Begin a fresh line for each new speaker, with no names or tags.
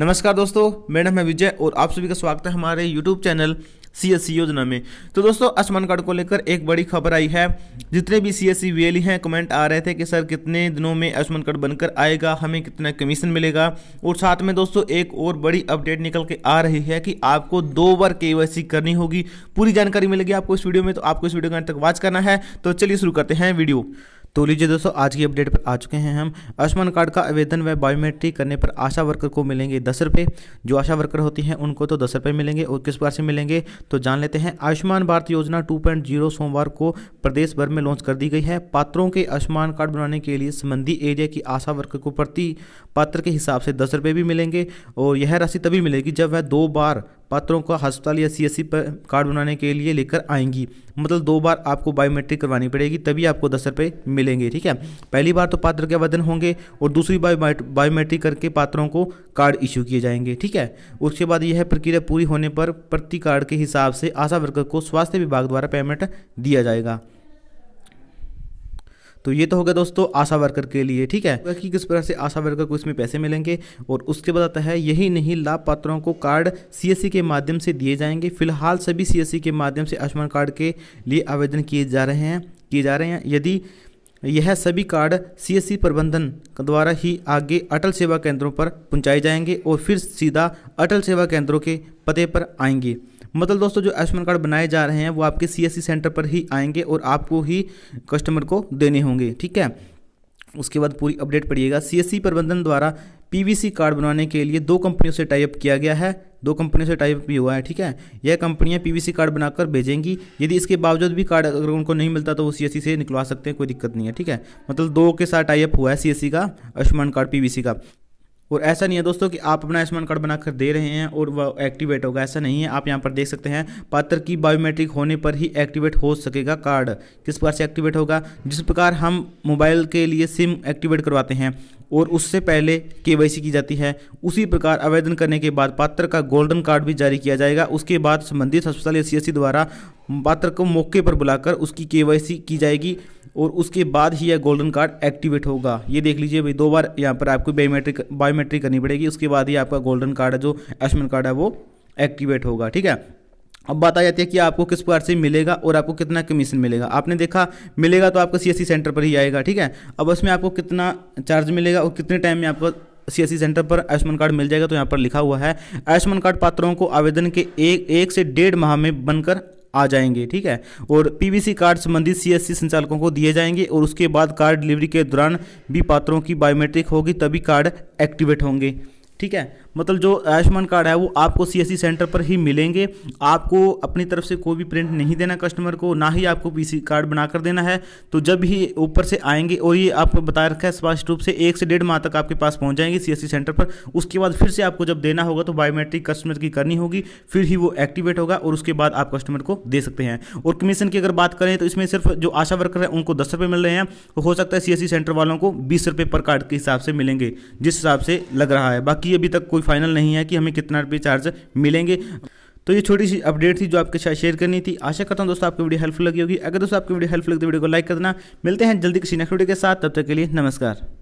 नमस्कार दोस्तों मेरा नाम है विजय और आप सभी का स्वागत है हमारे YouTube channel C S C योजना में तो दोस्तों आयुष्मान कार्ड को लेकर एक बड़ी खबर आई है जितने भी सी एस सी वी हैं कमेंट आ रहे थे कि सर कितने दिनों में आयुष्मान कार्ड बनकर आएगा हमें कितना कमीशन मिलेगा और साथ में दोस्तों एक और बड़ी अपडेट निकल के आ रही है कि आपको दो बार के करनी होगी पूरी जानकारी मिलेगी आपको इस वीडियो में तो आपको इस वीडियो को अंत तक वॉच करना है तो चलिए शुरू करते हैं वीडियो तो लीजिए दोस्तों आज की अपडेट पर आ चुके हैं हम आयुष्मान कार्ड का आवेदन व बायोमेट्रिक करने पर आशा वर्कर को मिलेंगे दस रुपये जो आशा वर्कर होती हैं उनको तो दस रुपये मिलेंगे और किस प्रकार से मिलेंगे तो जान लेते हैं आयुष्मान भारत योजना 2.0 सोमवार को प्रदेश भर में लॉन्च कर दी गई है पात्रों के आयुष्मान कार्ड बनाने के लिए संबंधी एरिया की आशा वर्कर को प्रति पात्र के हिसाब से दस रुपये भी मिलेंगे और यह राशि तभी मिलेगी जब वह दो बार पात्रों का अस्पताल या सीएससी पर कार्ड बनाने के लिए लेकर आएंगी मतलब दो बार आपको बायोमेट्रिक करवानी पड़ेगी तभी आपको दस रुपये मिलेंगे ठीक है पहली बार तो पात्र के आवेदन होंगे और दूसरी बार बायोमेट्रिक करके पात्रों को कार्ड इशू किए जाएंगे ठीक है उसके बाद यह प्रक्रिया पूरी होने पर प्रति कार्ड के हिसाब से आशा वर्कर को स्वास्थ्य विभाग द्वारा पेमेंट दिया जाएगा तो ये तो होगा दोस्तों आशा वर्कर के लिए ठीक है कि किस प्रकार से आशा वर्कर को इसमें पैसे मिलेंगे और उसके बाद आता है यही नहीं लाभपात्रों को कार्ड सी e के माध्यम से दिए जाएंगे फिलहाल सभी सी e के माध्यम से आयुष्मान कार्ड के लिए आवेदन किए जा रहे हैं किए जा रहे हैं यदि यह सभी कार्ड सीएससी e प्रबंधन द्वारा ही आगे अटल सेवा केंद्रों पर पहुँचाए जाएंगे और फिर सीधा अटल सेवा केंद्रों के पते पर आएंगे मतलब दोस्तों जो आयुष्मान कार्ड बनाए जा रहे हैं वो आपके सी सेंटर पर ही आएंगे और आपको ही कस्टमर को देने होंगे ठीक है उसके बाद पूरी अपडेट पढ़िएगा सी प्रबंधन द्वारा पीवीसी कार्ड बनाने के लिए दो कंपनियों से टाइप किया गया है दो कंपनियों से टाइप भी हुआ है ठीक है यह कंपनियां पीवीसी कार्ड बनाकर भेजेंगी यदि इसके बावजूद भी कार्ड अगर उनको नहीं मिलता तो वो सीएससी से निकलवा सकते हैं कोई दिक्कत नहीं है ठीक है मतलब दो के साथ टाइप हुआ है सीएससी का आयुष्मान कार्ड पीवीसी का और ऐसा नहीं है दोस्तों कि आप अपना आयुष्मान कार्ड बनाकर दे रहे हैं और वह एक्टिवेट होगा ऐसा नहीं है आप यहाँ पर देख सकते हैं पात्र की बायोमेट्रिक होने पर ही एक्टिवेट हो सकेगा कार्ड किस प्रकार से एक्टिवेट होगा जिस प्रकार हम मोबाइल के लिए सिम एक्टिवेट करवाते हैं और उससे पहले के की जाती है उसी प्रकार आवेदन करने के बाद पात्र का गोल्डन कार्ड भी जारी किया जाएगा उसके बाद संबंधित अस्पताल या सी द्वारा पात्र को मौके पर बुलाकर उसकी के की जाएगी और उसके बाद ही यह गोल्डन कार्ड एक्टिवेट होगा ये देख लीजिए भाई दो बार यहाँ पर आपको बायोमेट्रिक बायोमेट्रिक करनी पड़ेगी उसके बाद ही आपका गोल्डन कार्ड है जो आयुष्मान कार्ड है वो एक्टिवेट होगा ठीक है अब बात आ जाती है कि आपको किस प्रकार से मिलेगा और आपको कितना कमीशन मिलेगा आपने देखा मिलेगा तो आपका सी सेंटर पर ही आएगा ठीक है अब उसमें आपको कितना चार्ज मिलेगा और कितने टाइम में आपको सी सेंटर पर आयुष्मान कार्ड मिल जाएगा तो यहाँ पर लिखा हुआ है आयुष्मान कार्ड पात्रों को आवेदन के एक एक से डेढ़ माह में बनकर आ जाएंगे ठीक है और पीवीसी कार्ड संबंधित सीएससी संचालकों को दिए जाएंगे और उसके बाद कार्ड डिलीवरी के दौरान भी पात्रों की बायोमेट्रिक होगी तभी कार्ड एक्टिवेट होंगे ठीक है मतलब जो आयुष्मान कार्ड है वो आपको सी सेंटर पर ही मिलेंगे आपको अपनी तरफ से कोई भी प्रिंट नहीं देना कस्टमर को ना ही आपको पी कार्ड बनाकर देना है तो जब ही ऊपर से आएंगे और ये आपको बता रखा है स्पष्ट रूप से एक से डेढ़ माह तक आपके पास पहुंच जाएंगे सी सेंटर पर उसके बाद फिर से आपको जब देना होगा तो बायोमेट्रिक कस्टमर की करनी होगी फिर ही वो एक्टिवेट होगा और उसके बाद आप कस्टमर को दे सकते हैं और कमीशन की अगर बात करें तो इसमें सिर्फ जो आशा वर्कर है उनको दस रुपये मिल रहे हैं तो हो सकता है सी सेंटर वालों को बीस रुपये पर कार्ड के हिसाब से मिलेंगे जिस हिसाब से लग रहा है बाकी अभी तक कोई फाइनल नहीं है कि हमें कितना रुपये चार्ज मिलेंगे तो ये छोटी सी अपडेट थी जो आपके साथ शेयर करनी थी आशा करता हूँ दोस्तों आपकी वीडियो हेल्पफुल लगी होगी अगर दोस्तों आपकी वीडियो हेल्पफुल लगती तो वीडियो को लाइक करना मिलते हैं जल्दी किसी नेक्स्ट वीडियो के साथ तब तक के लिए नमस्कार